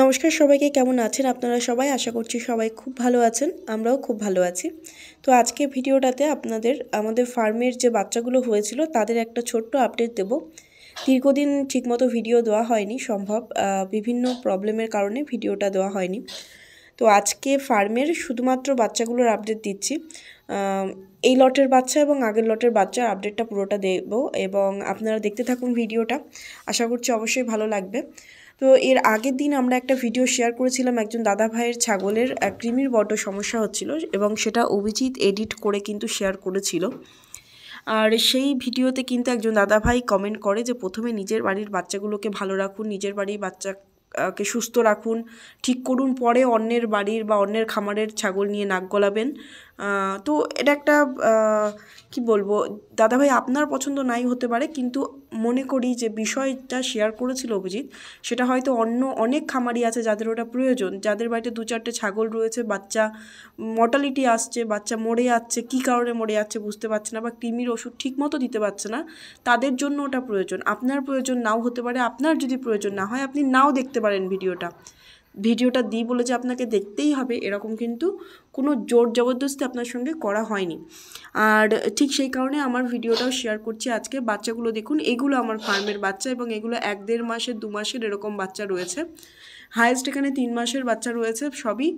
নমস্কার সবাইকে কেমন আছেন আপনারা সবাই আশা করছি সবাই খুব ভালো আছেন আমরাও খুব ভালো আছি তো আজকে ভিডিওটাতে আপনাদের আমাদের ফার্মের যে বাচ্চাগুলো হয়েছিল তাদের একটা ছোট্ট আপডেট দেব দীর্ঘদিন ঠিকমতো ভিডিও দেওয়া হয়নি সম্ভব বিভিন্ন প্রবলেমের কারণে ভিডিওটা দেওয়া হয়নি তো আজকে ফার্মের শুধুমাত্র বাচ্চাগুলোর আপডেট দিচ্ছি এই লটের বাচ্চা এবং আগের লটের বাচ্চার আপডেটটা পুরোটা দেব এবং আপনারা দেখতে থাকুন ভিডিওটা আশা করছি অবশ্যই ভালো লাগবে তো এর আগের দিন আমরা একটা ভিডিও শেয়ার করেছিলাম একজন দাদা ভাইয়ের ছাগলের কৃমির বড্ড সমস্যা হচ্ছিল এবং সেটা অভিজিৎ এডিট করে কিন্তু শেয়ার করেছিল আর সেই ভিডিওতে কিন্তু একজন দাদা ভাই কমেন্ট করে যে প্রথমে নিজের বাড়ির বাচ্চাগুলোকে ভালো রাখুন নিজের বাড়ির বাচ্চা কে সুস্থ রাখুন ঠিক করুন পরে অন্যের বাড়ির বা অন্যের খামারের ছাগল নিয়ে নাক গলাবেন তো এটা একটা কি বলবো দাদাভাই আপনার পছন্দ নাই হতে পারে কিন্তু মনে করি যে বিষয়টা শেয়ার করেছিল অভিজিৎ সেটা হয়তো অন্য অনেক খামারি আছে যাদের ওটা প্রয়োজন যাদের বাড়িতে দু চারটে ছাগল রয়েছে বাচ্চা মর্টালিটি আসছে বাচ্চা মরে যাচ্ছে কি কারণে মরে যাচ্ছে বুঝতে পারছে না বা কৃমির ওষুধ ঠিক মতো দিতে পারছে না তাদের জন্য ওটা প্রয়োজন আপনার প্রয়োজন নাও হতে পারে আপনার যদি প্রয়োজন না হয় আপনি নাও দেখতে পারেন ভিডিওটা ভিডিওটা দিই বলে যে আপনাকে দেখতেই হবে এরকম কিন্তু কোনো জোর জবরদস্তি আপনার সঙ্গে করা হয়নি আর ঠিক সেই কারণে আমার ভিডিওটাও শেয়ার করছি আজকে বাচ্চাগুলো দেখুন এগুলো আমার ফার্মের বাচ্চা এবং এগুলো এক দেড় মাসের দু মাসের এরকম বাচ্চা রয়েছে হায়েস্ট এখানে তিন মাসের বাচ্চা রয়েছে সবই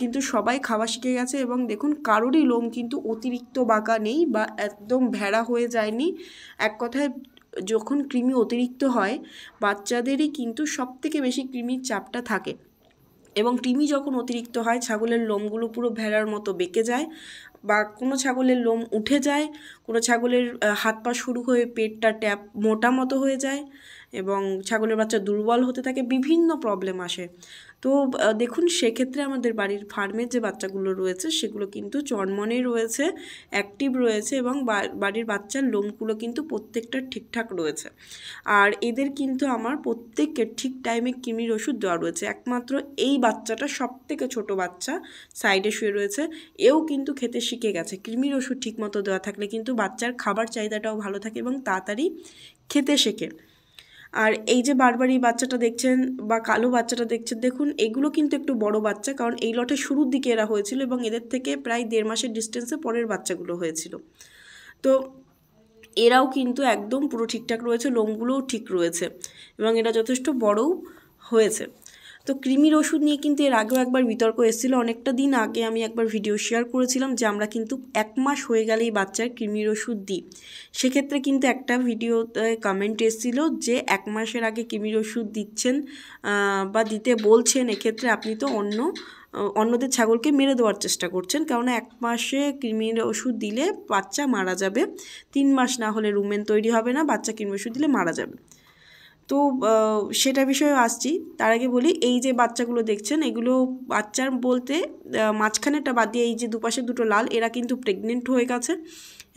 কিন্তু সবাই খাওয়া শিখে গেছে এবং দেখুন কারোরই লোম কিন্তু অতিরিক্ত বাঁকা নেই বা একদম ভেড়া হয়ে যায়নি এক কথায় যখন কৃমি অতিরিক্ত হয় বাচ্চাদেরই কিন্তু সব থেকে বেশি কৃমির চাপটা থাকে এবং কৃমি যখন অতিরিক্ত হয় ছাগলের লোমগুলো পুরো ভেড়ার মতো বেঁকে যায় বা কোনো ছাগলের লোম উঠে যায় কোনো ছাগলের হাত পা শুরু হয়ে পেটটা ট্যাপ মোটা মতো হয়ে যায় এবং ছাগলের বাচ্চা দুর্বল হতে থাকে বিভিন্ন প্রবলেম আসে তো দেখুন সেক্ষেত্রে আমাদের বাড়ির ফার্মের যে বাচ্চাগুলো রয়েছে সেগুলো কিন্তু চনমনে রয়েছে অ্যাক্টিভ রয়েছে এবং বাড়ির বাচ্চার লোমগুলো কিন্তু প্রত্যেকটা ঠিকঠাক রয়েছে আর এদের কিন্তু আমার প্রত্যেককে ঠিক টাইমে কিমির ওষুধ দেওয়া রয়েছে একমাত্র এই বাচ্চাটা সব থেকে ছোটো বাচ্চা সাইডে শুয়ে রয়েছে এও কিন্তু খেতে শিখে গেছে কৃমির ওষুধ ঠিক মতো দেওয়া থাকলে কিন্তু বাচ্চার খাবার চাহিদাটাও ভালো থাকে এবং তাড়াতাড়ি খেতে শেখে আর এই যে বারবার এই বাচ্চাটা দেখছেন বা কালো বাচ্চাটা দেখছেন দেখুন এগুলো কিন্তু একটু বড় বাচ্চা কারণ এই লটে শুরুর দিকে এরা হয়েছিল এবং এদের থেকে প্রায় দেড় মাসের ডিস্টেন্সে পরের বাচ্চাগুলো হয়েছিল তো এরাও কিন্তু একদম পুরো ঠিকঠাক রয়েছে লোমগুলোও ঠিক রয়েছে এবং এরা যথেষ্ট বড়ও হয়েছে তো কৃমির ওষুধ নিয়ে কিন্তু এর আগেও একবার বিতর্ক এসেছিলো অনেকটা দিন আগে আমি একবার ভিডিও শেয়ার করেছিলাম যে আমরা কিন্তু এক মাস হয়ে গেলেই বাচ্চার কৃমির ওষুধ দিই সেক্ষেত্রে কিন্তু একটা ভিডিওতে কমেন্ট এসেছিলো যে এক মাসের আগে কৃমির ওষুধ দিচ্ছেন বা দিতে বলছেন এক্ষেত্রে আপনি তো অন্য অন্যদের ছাগলকে মেরে দেওয়ার চেষ্টা করছেন কেননা এক মাসে কৃমির ওষুধ দিলে বাচ্চা মারা যাবে তিন মাস না হলে রুমেন তৈরি হবে না বাচ্চা কৃমির ওষুধ দিলে মারা যাবে তো সেটা বিষয়ে আসছি তার আগে বলি এই যে বাচ্চাগুলো দেখছেন এগুলো বাচ্চার বলতে মাঝখানেটা বাদ দিয়ে এই যে দুপাশে দুটো লাল এরা কিন্তু প্রেগনেন্ট হয়ে গেছে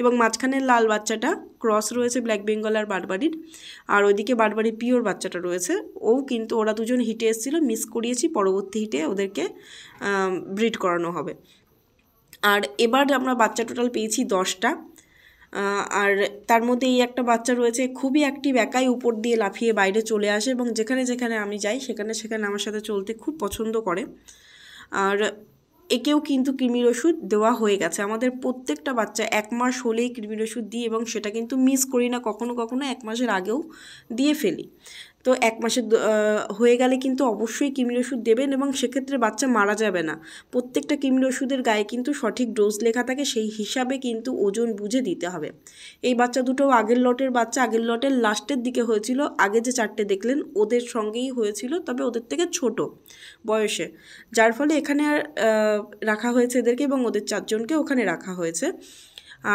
এবং মাঝখানের লাল বাচ্চাটা ক্রস রয়েছে ব্ল্যাক বেঙ্গল আর বাটবাড়ির আর ওইদিকে বাটবাড়ির পিওর বাচ্চাটা রয়েছে ও কিন্তু ওরা দুজন হিটে এসেছিলো মিস করিয়েছি পরবর্তী হিটে ওদেরকে ব্রিড করানো হবে আর এবার আমরা বাচ্চা টোটাল পেয়েছি দশটা আর তার মধ্যে এই একটা বাচ্চা রয়েছে খুবই অ্যাক্টিভ একাই উপর দিয়ে লাফিয়ে বাইরে চলে আসে এবং যেখানে যেখানে আমি যাই সেখানে সেখানে আমার সাথে চলতে খুব পছন্দ করে আর একেও কিন্তু কৃমির ওষুধ দেওয়া হয়ে গেছে আমাদের প্রত্যেকটা বাচ্চা এক মাস হলেই কৃমির ওষুধ দিই এবং সেটা কিন্তু মিস করি না কখনো কখনো এক মাসের আগেও দিয়ে ফেলি তো এক মাসের হয়ে গেলে কিন্তু অবশ্যই কিমির ওষুধ দেবেন এবং সেক্ষেত্রে বাচ্চা মারা যাবে না প্রত্যেকটা কিমির ওষুধের গায়ে কিন্তু সঠিক ডোজ লেখা থাকে সেই হিসাবে কিন্তু ওজন বুঝে দিতে হবে এই বাচ্চা দুটো আগের লটের বাচ্চা আগের লটের লাস্টের দিকে হয়েছিল আগে যে চারটে দেখলেন ওদের সঙ্গেই হয়েছিল তবে ওদের থেকে ছোট বয়সে যার ফলে এখানে রাখা হয়েছে এদেরকে এবং ওদের চারজনকে ওখানে রাখা হয়েছে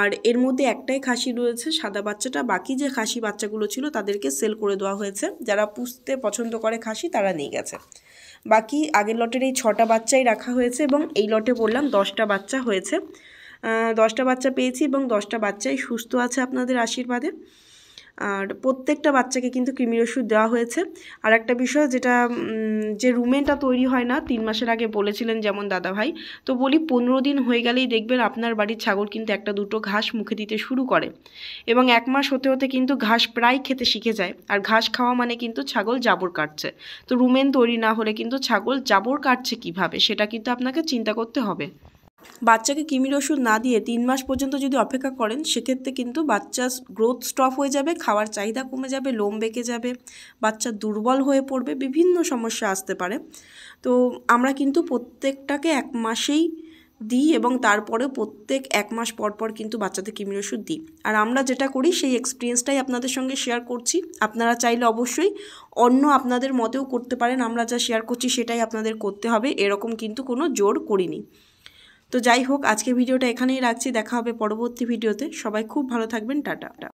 আর এর মধ্যে একটাই খাসি রয়েছে সাদা বাচ্চাটা বাকি যে খাসি বাচ্চাগুলো ছিল তাদেরকে সেল করে দেওয়া হয়েছে যারা পুষতে পছন্দ করে খাসি তারা নিয়ে গেছে বাকি আগের লটের এই ছটা বাচ্চাই রাখা হয়েছে এবং এই লটে বললাম দশটা বাচ্চা হয়েছে দশটা বাচ্চা পেয়েছি এবং দশটা বাচ্চাই সুস্থ আছে আপনাদের আশীর্বাদে আর প্রত্যেকটা বাচ্চাকে কিন্তু কৃমির ওষুধ দেওয়া হয়েছে আর একটা বিষয় যেটা যে রুমেনটা তৈরি হয় না তিন মাসের আগে বলেছিলেন যেমন দাদা ভাই তো বলি পনেরো দিন হয়ে গেলেই দেখবেন আপনার বাড়ির ছাগল কিন্তু একটা দুটো ঘাস মুখে দিতে শুরু করে এবং এক মাস হতে হতে কিন্তু ঘাস প্রায় খেতে শিখে যায় আর ঘাস খাওয়া মানে কিন্তু ছাগল জাবর কাটছে তো রুমেন তৈরি না হলে কিন্তু ছাগল জাবর কাটছে কিভাবে সেটা কিন্তু আপনাকে চিন্তা করতে হবে বাচ্চাকে কিমির ওষুধ না দিয়ে তিন মাস পর্যন্ত যদি অপেক্ষা করেন সেক্ষেত্রে কিন্তু বাচ্চার গ্রোথ স্টপ হয়ে যাবে খাওয়ার চাহিদা কমে যাবে লোম বেঁকে যাবে বাচ্চা দুর্বল হয়ে পড়বে বিভিন্ন সমস্যা আসতে পারে তো আমরা কিন্তু প্রত্যেকটাকে এক মাসেই দিই এবং তারপরে প্রত্যেক এক মাস পর পর কিন্তু বাচ্চাদের কিমির ওষুধ দিই আর আমরা যেটা করি সেই এক্সপিরিয়েন্সটাই আপনাদের সঙ্গে শেয়ার করছি আপনারা চাইলে অবশ্যই অন্য আপনাদের মতেও করতে পারেন আমরা যা শেয়ার করছি সেটাই আপনাদের করতে হবে এরকম কিন্তু কোনো জোর করিনি তো যাই হোক আজকে ভিডিওটা এখানেই রাখছি দেখা হবে পরবর্তী ভিডিওতে সবাই খুব ভালো থাকবেন টাটা